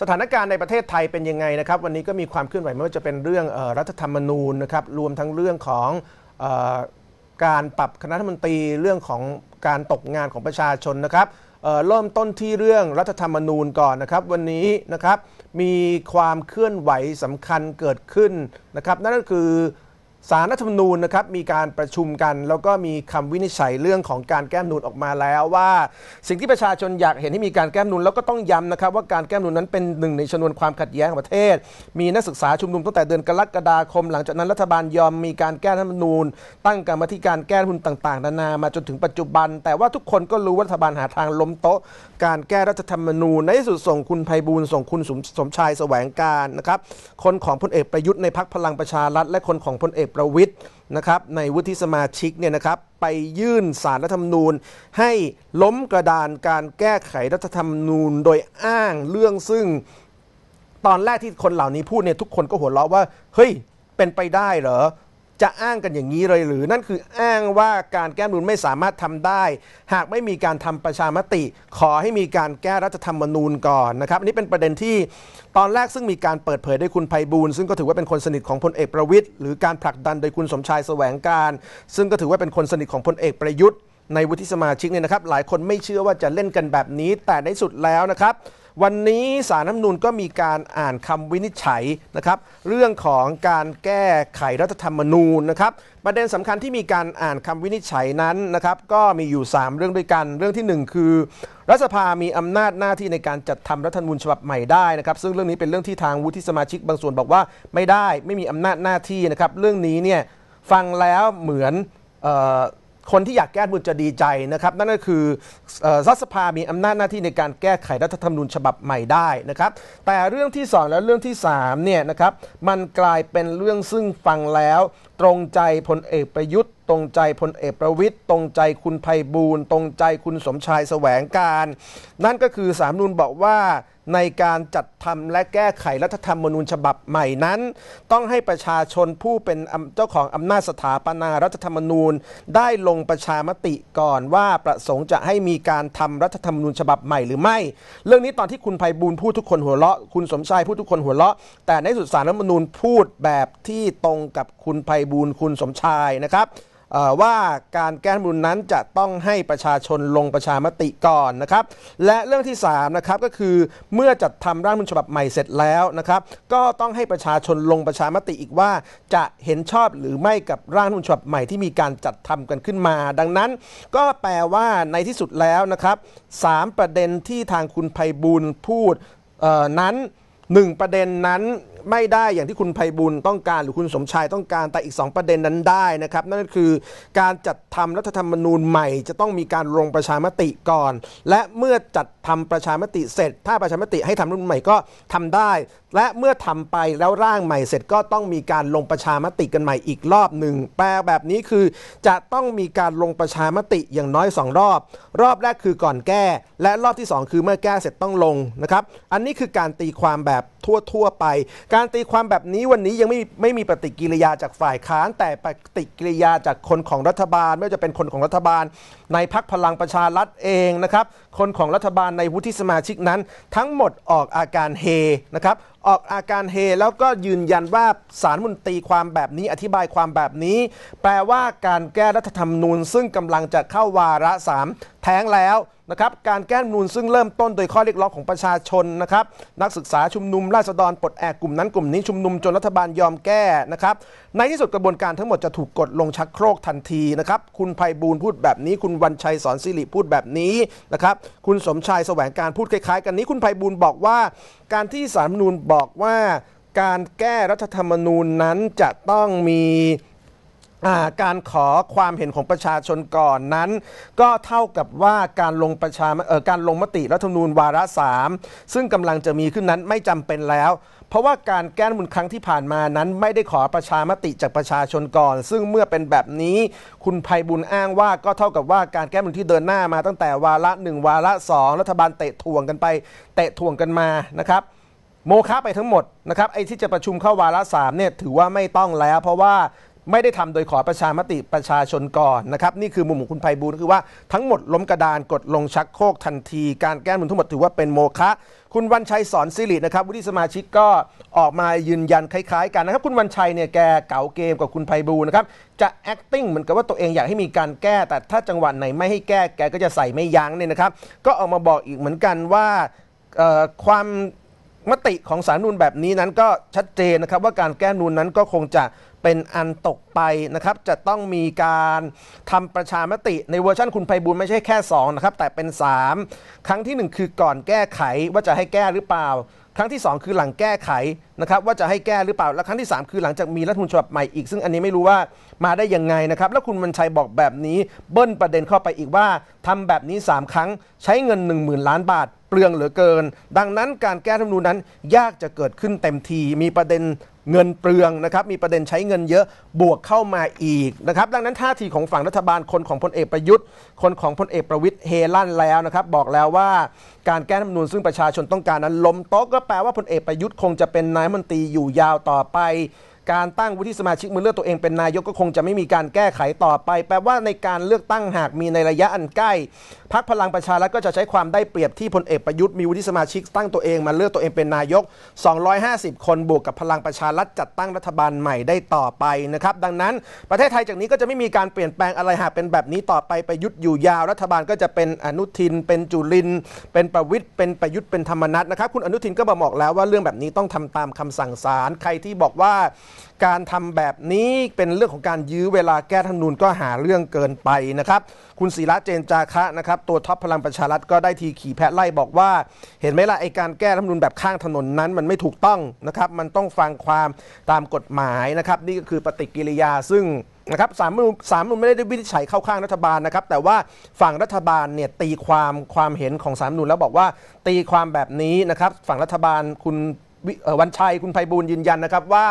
สถานการณ์ในประเทศไทยเป็นยังไงนะครับวันนี้ก็มีความเคลื่อนไหวไม่ว่าจะเป็นเรื่องรัฐธรรมนูญนะครับ รวมทั้งเรื่องของการปรับคณะรัฐมนตรีเรื่องของการตกงานของประชาชนนะครับเริ่มต้นที่เรื่องรัฐธรรมนูญก่อนนะครับ วันนี้นะครับมีความเคลื่อนไหวสำคัญเกิดขึ้นนะครับ นั่นก็คือสารรัฐธรรมนูญนะครับมีการประชุมกัน แล้วก็มีคำวินิจฉัยเรื่องของการแก้มนูนออกมาแล้วว่า สิ่งที่ประชาชนอยากเห็นให้มีการแก้มนูนแล้วก็ต้องย้ำนะครับ ว่าการแก้มนูนนั้นเป็นหนึ่งในชนวนความขัดแย้งของประเทศ มีนักศึกษาชุมนุมตั้งแต่เดือนกรกฎาคม หลังจากนั้นรัฐบาลยอมมีการแก้รัฐธรรมนูญ ตั้งกรรมธิการแก้หุนต่างๆนานามาจนถึงปัจจุบัน แต่ว่าทุกคนก็รู้ว่ารัฐบาลหาทางล้มโต๊ะการแก้รัฐธรรมนูญในที่สุดส่งคุณภัยบูลส่งคุณสมชายแสวงการนะครับคนของพลเอกประยุทธ์ในพักพลังประชารัฐ และคนของพลเอกประวิทย์นะครับ ในวุฒิสมาชิกเนี่ยนะครับ ไปยื่นสารรัฐธรรมนูญ ให้ล้มกระดานการแก้ไขรัฐธรรมนูญ โดยอ้างเรื่องซึ่งตอนแรกที่คนเหล่านี้พูดเนี่ยทุกคนก็หัวเราะว่าเฮ้ยเป็นไปได้เหรอจะอ้างกันอย่างนี้เลยหรือ นั่นคืออ้างว่าการแก้รุนไม่สามารถทำได้ หากไม่มีการทำประชามติ ขอให้มีการแก้รัฐธรรมนูญก่อนนะครับอันนี้เป็นประเด็นที่ตอนแรกซึ่งมีการเปิดเผยโดยคุณไพบูลซึ่งก็ถือว่าเป็นคนสนิทของพลเอกประวิทย์หรือการผลักดันโดยคุณสมชายแสวงการ ซึ่งก็ถือว่าเป็นคนสนิทของพลเอกประยุทธ์ในวุฒิสมาชิกเนี่ยนะครับ หลายคนไม่เชื่อว่าจะเล่นกันแบบนี้ แต่ในสุดแล้วนะครับวันนี้สารน้ำนูนก็มีการอ่านคำวินิจฉัยนะครับ เรื่องของการแก้ไขรัฐธรรมนูญนะครับ ประเด็นสำคัญที่มีการอ่านคำวินิจฉัยนั้นนะครับ ก็มีอยู่ 3 เรื่องด้วยกัน เรื่องที่ 1 คือ รัฐสภามีอำนาจหน้าที่ในการจัดทำรัฐธรรมนูญฉบับใหม่ได้นะครับ ซึ่งเรื่องนี้เป็นเรื่องที่ทางวุฒิสมาชิกบางส่วนบอกว่าไม่ได้ไม่มีอำนาจหน้าที่นะครับเรื่องนี้เนี่ยฟังแล้วเหมือนคนที่อยากแก้บุญจะดีใจนะครับ นั่นก็คือรัฐสภามีอำนาจหน้าที่ในการแก้ไขรัฐธรรมนูญฉบับใหม่ได้นะครับ แต่เรื่องที่2และเรื่องที่3เนี่ยนะครับมันกลายเป็นเรื่องซึ่งฟังแล้ว ตรงใจพลเอกประยุทธ์ ตรงใจพลเอกประวิทย์ตรงใจคุณไพบูลตรงใจคุณสมชายแสวงการ นั่นก็คือสามนูนบอกว่าในการจัดทำและแก้ไขรัฐธรรมนูญฉบับใหม่นั้น ต้องให้ประชาชนผู้เป็นเจ้าของอำนาจสถาปนารัฐธรรมนูญได้ลงประชามติก่อนว่าประสงค์จะให้มีการทำรัฐธรรมนูญฉบับใหม่หรือไม่ เรื่องนี้ตอนที่คุณภัยบูลพูดทุกคนหัวเราะคุณสมชายพูดทุกคนหัวเราะ แต่ในสุดสารรัฐธรรมนูญพูดแบบที่ตรงกับคุณภัยบูลคุณสมชายนะครับว่าการแก้รัฐมนญนั้นจะต้องให้ประชาชนลงประชามติก่อนนะครับ และเรื่องที่3นะครับก็คือเมื่อจัดทำร่างรัฐมนญฉบับใหม่เสร็จแล้วนะครับ ก็ต้องให้ประชาชนลงประชามติอีกว่า จะเห็นชอบหรือไม่กับร่างรัฐมนญฉบับใหม่ที่มีการจัดทำกันขึ้นมา ดังนั้น ก็แปลว่าในที่สุดแล้วนะครับสประเด็นที่ทางคุณไพบูลพูดนั้น 1 ประเด็นนั้นไม่ได้อย่างที่คุณภัยบุญต้องการหรือคุณสมชายต้องการแต่อีก2ประเด็นนั้นได้นะครับ นั่นคือ การจัดทำรัฐธรรมนูญใหม่ จะต้องมีการลงประชามติก่อน และเมื่อจัดทำประชามติเสร็จ ถ้าประชามติให้ทำรัฐรุมนใหม่ก็ทำได้ และเมื่อทำไปแล้วร่างใหม่ เสร็จก็ต้องมีการลงประชามติกันใหม่อีกรอบหนึ่งแปลแบบนี้คือจะต้องมีการลงประชามติอย่างน้อย 2 รอบ รอบแรกคือก่อนแก้ และรอบที่2คือเมื่อแก้เสร็จต้องลงนะครับอันนี้คือการตีความแบบทั่วๆ ไป การตีความแบบนี้วันนี้ยังไม่ไม่มีปฏิกิริยาจากฝ่ายค้าน แต่ปฏิกิริยาจากคนของรัฐบาลไม่ว่าจะเป็นคนของรัฐบาล ในพักพลังประชารัฐเองนะครับ คนของรัฐบาลในวุฒิสมาชิกนั้นทั้งหมดออกอาการเฮนะครับ ออกอาการเฮแล้วก็ยืนยันว่าสารมุนตีความแบบนี้อธิบายความแบบนี้ แปลว่าการแก้รัฐธรรมนูญ ซึ่งกำลังจะเข้าวาระสามแท้งแล้วนะครับการแก้มนูนซึ่งเริ่มต้นโดยข้อเรียกร้องของประชาชนนะครับนักศึกษาชุมนุมราษฎรปลดแอกกลุ่มนั้นกลุ่มนี้ ชุมนุมจนรัฐบาลยอมแก้นะครับในที่สุดกระบวนการทั้งหมดจะถูกกดลงชักโครกทันทีนะครับ คุณภัยบูลพูดแบบนี้ คุณวันชัยสอนสิริพูดแบบนี้นะครับ คุณสมชายแสวงการพูดคล้ายๆ กันนี้คุณภัยบูลบอกว่า การที่สารมนูนบอกว่า การแก้รัฐธรรมนูญนั้นจะต้องมีการขอความเห็นของประชาชนก่อนนั้น ก็เท่ากับว่าการลงประชาการลงมติรัฐธรรมนูญวาระสามซึ่งกำลังจะมีขึ้นนั้นไม่จำเป็นแล้ว เพราะว่าการแก้รันครั้งที่ผ่านมานั้น ไม่ได้ขอประชามติจากประชาชนก่อน ซึ่งเมื่อเป็นแบบนี้คุณภัยบุญอ้างว่าก็เท่ากับว่าการแก้รันที่เดินหน้ามาตั้งแต่วาระหนึ่งวาระสองรัฐบาลเตะถ่วงกันไปเตะถ่วงกันมานะครับโมฆะไปทั้งหมดนะครับไอ้ที่จะประชุมเข้าวาระสามเนี่ยถือว่าไม่ต้องแล้ว เพราะว่าไม่ได้ทำโดยขอประชามติประชาชนก่อนนะครับนี่คือมุมของคุณไพบูลคือว่าทั้งหมดล้มกระดานกดลงชักโครกทันทีการแก้มุนทั้งหมดถือว่าเป็นโมฆะคุณวันชัยสอนสิรินะครับวุฒิสมาชิกก็ออกมายืนยันคล้ายๆกัน นะครับ คุณวันชัยเนี่ย แกเก่าเกมกับคุณไพบูลนะครับจะ acting เหมือนกับว่าตัวเองอยากให้มีการแก้แต่ถ้าจังหวัดไหนไม่ให้แก้แกก็จะใส่ไม่ยั้งเนี่ยนะครับก็ออกมาบอกอีกเหมือนกันว่าความมติของสารนูนแบบนี้นั้นก็ชัดเจนนะครับว่าการแก้นูนนั้นก็คงจะเป็นอันตกไปนะครับ จะต้องมีการทำประชามติในเวอร์ชันคุณไพบูลไม่ใช่แค่2นะครับแต่เป็น 3 ครั้งที่ 1 คือก่อนแก้ไขว่าจะให้แก้หรือเปล่า ครั้งที่ 2 คือหลังแก้ไขนะครับว่าจะให้แก้หรือเปล่า และครั้งที่ 3 คือหลังจากมีรัฐมนูญฉบับใหม่อีกซึ่งอันนี้ไม่รู้ว่ามาได้ยังไงนะครับแล้วคุณมันชัยบอกแบบนี้เบิ้ลประเด็นเข้าไปอีกว่าทำแบบนี้ 3 ครั้งใช้เงิน 1 0,000ล้านบาทเปลืองเหลือเกิน ดังนั้นการแก้รัฐมนูนนั้นยากจะเกิดขึ้นเต็มที มีประเด็นเงินเปลืองนะครับมีประเด็นใช้เงินเยอะบวกเข้ามาอีกนะครับดังนั้นท่าทีของฝั่งรัฐบาลคนของพลเอกประยุทธ์คนของพลเอกประวิทย์เฮลั่นแล้วนะครับบอกแล้วว่าการแก้รัฐมนูลซึ่งประชาชนต้องการนั้นล้มโต๊ะก็แปลว่าพลเอกประยุทธ์คงจะเป็นนายมนตรีอยู่ยาวต่อไปการตั้งวุฒิสมาชิกมือเลือกตัวเองเป็นนายก ก็คงจะไม่มีการแก้ไขต่อไป แปลว่าในการเลือกตั้งหากมีในระยะอันใกล้พักพลังประชารัฐก็จะใช้ความได้เปรียบ ที่พลเอกประยุทธ์มีวุฒิสมาชิก ตั้งตัวเองมาเลือกตัวเองเป็นนายก 250 คนบวกกับพลังประชารัฐจัดตั้งรัฐบาลใหม่ได้ต่อไปนะครับ ดังนั้นประเทศไทยจากนี้ก็จะไม่มีการเปลี่ยนแปลงอะไรหากเป็นแบบนี้ต่อไปประยุทธ์อยู่ยาวรัฐบาล ก็จะเป็นอนุทิน เป็นจุลินเป็นประวิทย์เป็นประยุทธ์เป็นธรรมนัฐนะครับคุณอนุทินก็บอกแล้วว่าเรื่องแบบนี้ต้องทำตามคำสั่งศาลใครที่บอกว่าการทำแบบนี้เป็นเรื่องของการยื้อเวลาแก้ธรรมนูญก็หาเรื่องเกินไปนะครับคุณศิระเจนจาคะนะครับตัวท็อปพลังประชารัฐก็ได้ทีขี่แพะไล่บอกว่า เห็นไหมล่ะ ไอการแก้ธรรมนูญแบบข้างถนนนั้น มันไม่ถูกต้องนะครับมันต้องฟังความตามกฎหมายนะครับนี่ก็คือปฏิกิริยาซึ่งนะครับสามนุนสามนุนไม่ได้วินิจฉัยเข้าข้างรัฐบาลนะครับ แต่ว่าฝั่งรัฐบาลเนี่ยตีความความเห็นของสามนุนแล้วบอกว่า ตีความแบบนี้นะครับ ฝั่งรัฐบาลคุณวันชัยคุณไพบูลยืนยันนะครับ ว่า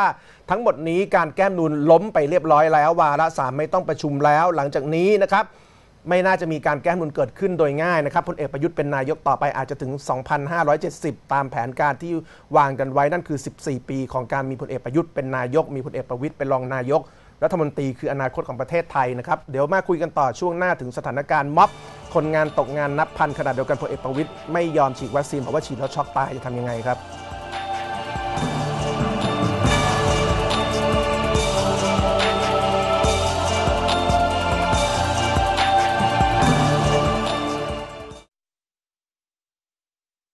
ทั้งหมดนี้การแก้มนูนล้มไปเรียบร้อยแล้ว วาระสามไม่ต้องประชุมแล้ว หลังจากนี้นะครับ ไม่น่าจะมีการแก้มนุนเกิดขึ้นโดยง่ายนะครับพลเอกประยุทธ์เป็นนายกต่อไปอาจจะถึง 2,570 ตามแผนการที่วางกันไว้นั่นคือ 14 ปี ของการมีพลเอกประยุทธ์เป็นนายกมีพลเอกประวิทย์เป็นรองนายกรัฐมนตรีคืออนาคตของประเทศไทยนะครับเดี๋ยวมาคุยกันต่อช่วงหน้าถึงสถานการณ์ม็อบ คนงานตกงานนับพันขนาดเดียวกันพลเอกประวิทย์ไม่ยอมฉีดวัคซีนเพราะว่าฉีดแล้วช็อกตายจะทำยังไงครับ